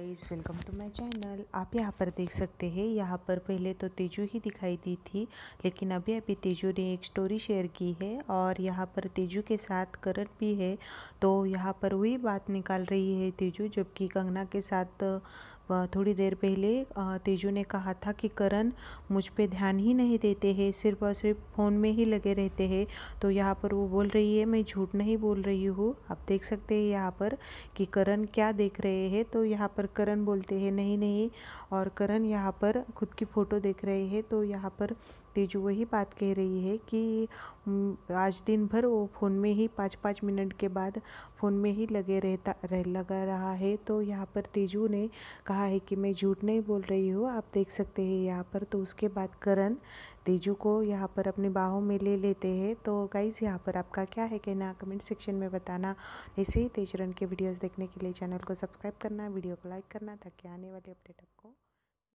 please welcome to my channel आप यहाँ पर देख सकते हैं यहाँ पर पहले तो तेजू ही दिखाई दी थी लेकिन अभी अभी तेजू ने एक स्टोरी शेयर की है और यहाँ पर तेजू के साथ करण भी है तो यहाँ पर वही बात निकाल रही है तेजू जबकि कंगना के साथ थोड़ी देर पहले तेजू ने कहा था कि करण मुझ पे ध्यान ही नहीं देते हैं सिर्फ और सिर्फ फ़ोन में ही लगे रहते हैं तो यहाँ पर वो बोल रही है मैं झूठ नहीं बोल रही हूँ आप देख सकते हैं यहाँ पर कि करण क्या देख रहे हैं तो यहाँ पर करण बोलते हैं नहीं नहीं और करण यहाँ पर खुद की फ़ोटो देख रहे हैं तो यहाँ पर तेजू वही बात कह रही है कि आज दिन भर वो फ़ोन में ही पाँच पाँच मिनट के बाद फ़ोन में ही लगे रहता रह लगा रहा है तो यहाँ पर तेजू ने कहा कहा है कि मैं झूठ नहीं बोल रही हूँ आप देख सकते हैं यहाँ पर तो उसके बाद करण तेजू को यहाँ पर अपने बाहों में ले लेते हैं तो गाइज़ यहाँ पर आपका क्या है कहना कमेंट सेक्शन में बताना ऐसे ही तेजरन के वीडियोस देखने के लिए चैनल को सब्सक्राइब करना वीडियो को लाइक करना ताकि आने वाले अपडेट आपको